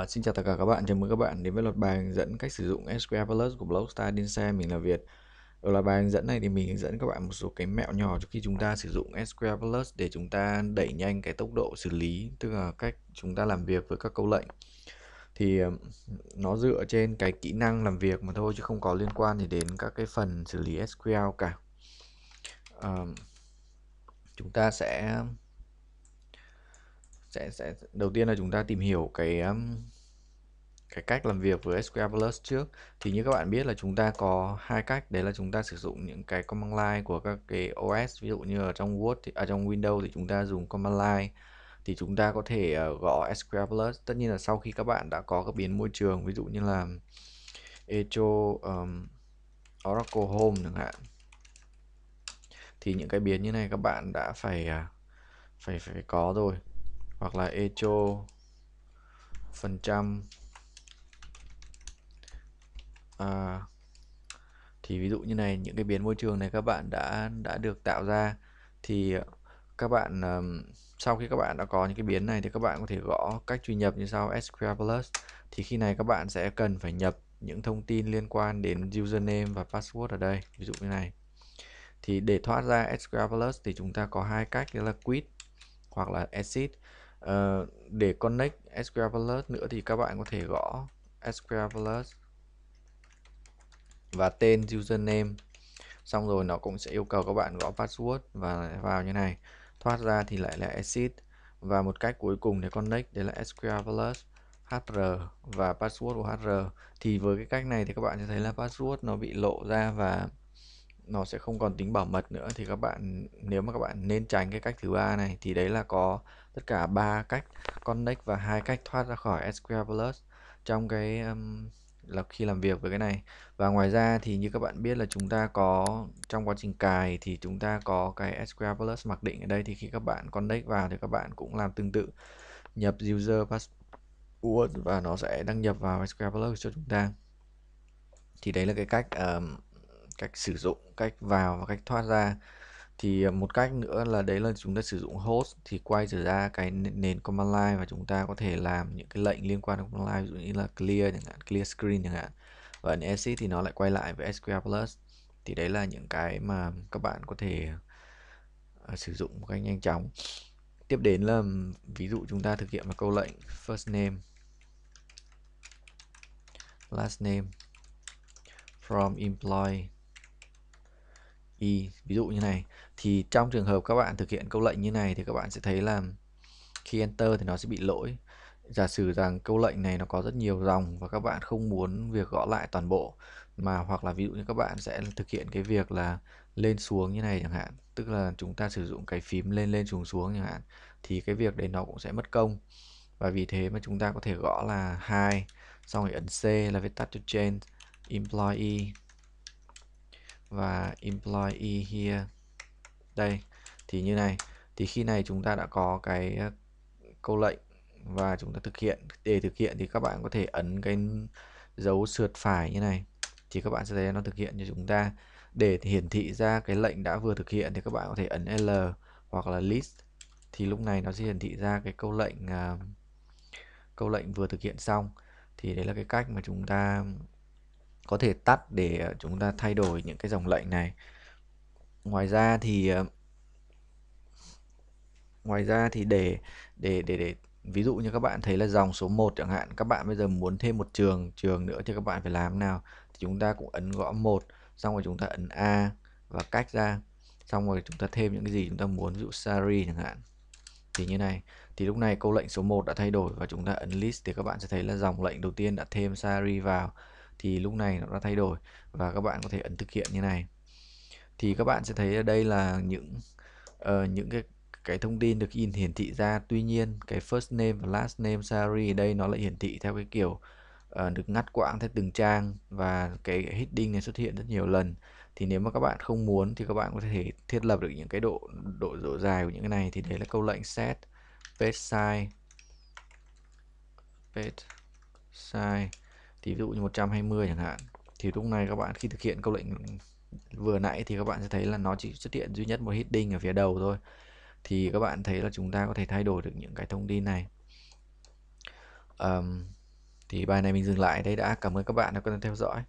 À, xin chào tất cả các bạn, chào mừng các bạn đến với loạt bài hướng dẫn cách sử dụng SQL Plus của Blogstar Điên Xe, mình là Việt Ở loạt bài hướng dẫn này thì mình hướng dẫn các bạn một số cái mẹo nhỏ trước khi chúng ta sử dụng SQL Plus để chúng ta đẩy nhanh cái tốc độ xử lý tức là cách chúng ta làm việc với các câu lệnh thì ờ, nó dựa trên cái kỹ năng làm việc mà thôi chứ không có liên quan gì đến các cái phần xử lý SQL cả à, chúng ta sẽ sẽ sẽ đầu tiên là chúng ta tìm hiểu cái um, cái cách làm việc với SQL Plus trước thì như các bạn biết là chúng ta có hai cách đấy là chúng ta sử dụng những cái command line của các cái OS ví dụ như ở trong Word thì, ở à, trong Windows thì chúng ta dùng command line thì chúng ta có thể ờ, gõ SQL Plus tất nhiên là sau khi các bạn đã có các biến môi trường ví dụ như là echo um, Oracle Home chẳng hạn thì những cái biến như này các bạn đã phải à, phải phải có rồi hoặc là echo phần trăm à, thì ví dụ như này những cái biến môi trường này các bạn đã đã được tạo ra thì các bạn sau khi các bạn đã có những cái biến này thì các bạn có thể gõ cách truy nhập như sau SQL plus thì khi này các bạn sẽ cần phải nhập những thông tin liên quan đến username và password ở đây ví dụ như này thì để thoát ra SQL plus thì chúng ta có hai cách đó là quit hoặc là exit Ờ, để connect SQL Plus nữa thì các bạn có thể gõ SQL Plus và tên username xong rồi nó cũng sẽ yêu cầu các bạn gõ password và vào như này thoát ra thì lại là exit và một cách cuối cùng để connect đấy là SQL Plus HR và password của HR thì với cái cách này thì các bạn sẽ thấy là password nó bị lộ ra và nó sẽ không còn tính bảo mật nữa thì các bạn nếu mà các bạn nên tránh cái cách thứ ba này thì đấy là có tất cả ba cách connect và hai cách thoát ra khỏi SQL Plus trong cái um, là khi làm việc với cái này và ngoài ra thì như các bạn biết là chúng ta có trong quá trình cài thì chúng ta có cái SQL Plus mặc định ở đây thì khi các bạn connect vào thì các bạn cũng làm tương tự nhập user password và nó sẽ đăng nhập vào SQL Plus cho chúng ta thì đấy là cái cách um, cách sử dụng cách vào và cách thoát ra thì ờ, một cách nữa là đấy là chúng ta sử dụng host thì quay trở ra cái nền command line và chúng ta có thể làm những cái lệnh liên quan đến command line ví dụ như là clear chẳng hạn clear screen chẳng hạn và ấn exit thì nó lại quay lại với SQL Plus thì đấy là những cái mà các bạn có thể ờ, sử dụng một cách nhanh chóng tiếp đến là ví dụ chúng ta thực hiện một câu lệnh first name last name from employee thì ví dụ như này thì trong trường hợp các bạn thực hiện câu lệnh như này thì các bạn sẽ thấy là khi enter thì nó sẽ bị lỗi giả sử rằng câu lệnh này nó có rất nhiều dòng và các bạn không muốn việc gõ lại toàn bộ mà hoặc là ví dụ như các bạn sẽ thực hiện cái việc là lên xuống như này chẳng hạn tức là chúng ta sử dụng cái phím lên lên xuống xuống chẳng hạn thì cái việc đấy nó cũng sẽ mất công và vì thế mà chúng ta có thể gõ là hai xong rồi ấn C là viết tắt cho change employee và employee here đây thì như này thì khi này chúng ta đã có cái ờ, câu lệnh và chúng ta thực hiện để thực hiện thì các bạn có thể ấn cái dấu sượt phải như này thì các bạn sẽ thấy nó thực hiện cho chúng ta để hiển thị ra cái lệnh đã vừa thực hiện thì các bạn có thể ấn L hoặc là list thì lúc này nó sẽ hiển thị ra cái câu lệnh uh, câu lệnh vừa thực hiện xong thì đấy là cái cách mà chúng ta có thể tắt để ờ, chúng ta thay đổi những cái dòng lệnh này ngoài ra thì ờ, ngoài ra thì để để để để ví dụ như các bạn thấy là dòng số 1 chẳng hạn các bạn bây giờ muốn thêm một trường trường nữa thì các bạn phải làm nào thì chúng ta cũng ấn gõ một xong rồi chúng ta ấn A và cách ra xong rồi chúng ta thêm những cái gì chúng ta muốn ví dụ sari chẳng hạn thì như này thì lúc này câu lệnh số 1 đã thay đổi và chúng ta ấn list thì các bạn sẽ thấy là dòng lệnh đầu tiên đã thêm sari vào thì lúc này nó đã thay đổi và các bạn có thể ấn thực hiện như này thì các bạn sẽ thấy ở đây là những uh, những cái cái thông tin được in hiển thị ra tuy nhiên cái first name và last name salary ở đây nó lại hiển thị theo cái kiểu uh, được ngắt quãng theo từng trang và cái, cái heading này xuất hiện rất nhiều lần thì nếu mà các bạn không muốn thì các bạn có thể thiết lập được những cái độ độ độ dài của những cái này thì đấy là câu lệnh set page size page size thì ví dụ như 120 chẳng hạn thì lúc này các bạn khi thực hiện câu lệnh vừa nãy thì các bạn sẽ thấy là nó chỉ xuất hiện duy nhất một heading ở phía đầu thôi thì các bạn thấy là chúng ta có thể thay đổi được những cái thông tin này um, thì bài này mình dừng lại đây đã cảm ơn các bạn đã quan tâm theo dõi